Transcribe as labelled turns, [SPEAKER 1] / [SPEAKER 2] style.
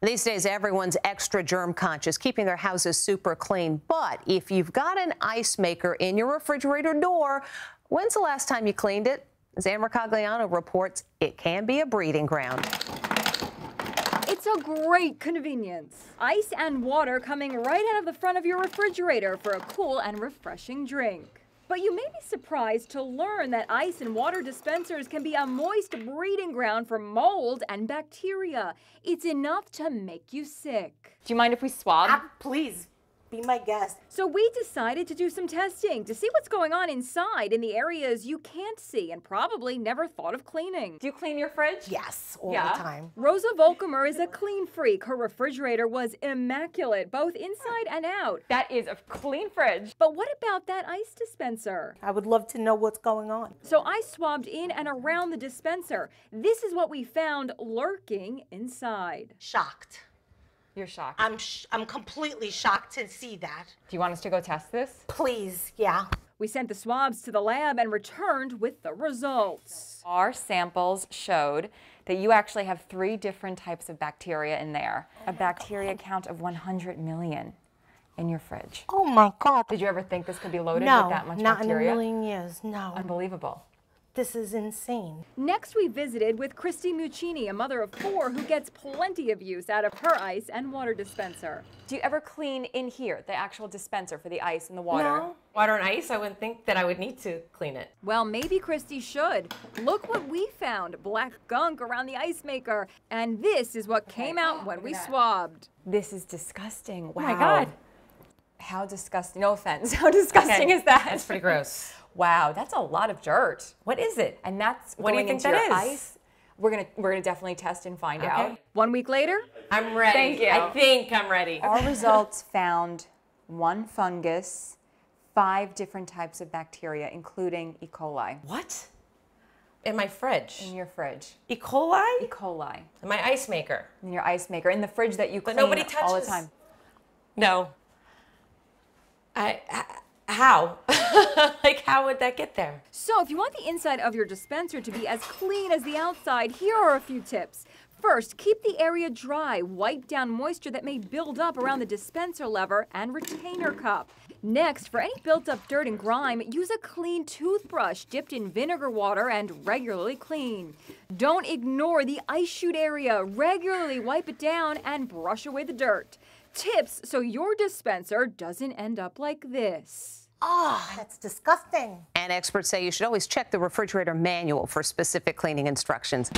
[SPEAKER 1] These days, everyone's extra germ conscious, keeping their houses super clean. But if you've got an ice maker in your refrigerator door, when's the last time you cleaned it? Zammer Cagliano reports it can be a breeding ground. It's a great convenience. Ice and water coming right out of the front of your refrigerator for a cool and refreshing drink. But you may be surprised to learn that ice and water dispensers can be a moist breeding ground for mold and bacteria. It's enough to make you sick. Do you mind if we swab? Uh, please be my guest. So we decided to do some testing to see what's going on inside in the areas you can't see and probably never thought of cleaning. Do you clean your fridge? Yes, all yeah. the time. Rosa Volkamer is a clean freak. Her refrigerator was immaculate, both inside and out. That is a clean fridge. But what about that ice dispenser? I would love to know what's going on. So I swabbed in and around the dispenser. This is what we found lurking inside. Shocked. You're shocked. I'm sh I'm completely shocked to see that. Do you want us to go test this? Please, yeah. We sent the swabs to the lab and returned with the results. Our samples showed that you actually have three different types of bacteria in there. Oh a bacteria God. count of 100 million in your fridge. Oh my God. Did you ever think this could be loaded no, with that much bacteria? No, Not in a million years, no. Unbelievable. This is insane. Next, we visited with Christy Muccini, a mother of four who gets plenty of use out of her ice and water dispenser. Do you ever clean in here, the actual dispenser for the ice and the water? No. Water and ice, I wouldn't think that I would need to clean it. Well, maybe Christy should. Look what we found, black gunk around the ice maker. And this is what okay. came out oh, when we that. swabbed. This is disgusting. Wow. Oh my God. How disgusting, no offense, how disgusting okay. is that? That's pretty gross. wow, that's a lot of dirt. What is it? And that's what do you think that is? Ice. We're gonna we're gonna definitely test and find okay. out. One week later, I'm ready. Thank you. I think I'm ready. Our results found one fungus, five different types of bacteria, including E. coli. What? In my fridge. In your fridge. E. coli? E. coli. In my ice maker. In your ice maker. In the fridge that you clean all the time. No. I, how? like, how would that get there? So, if you want the inside of your dispenser to be as clean as the outside, here are a few tips. First, keep the area dry. Wipe down moisture that may build up around the dispenser lever and retainer cup. Next, for any built-up dirt and grime, use a clean toothbrush dipped in vinegar water and regularly clean. Don't ignore the ice chute area. Regularly wipe it down and brush away the dirt tips so your dispenser doesn't end up like this. Ah, oh, that's disgusting. And experts say you should always check the refrigerator manual for specific cleaning instructions.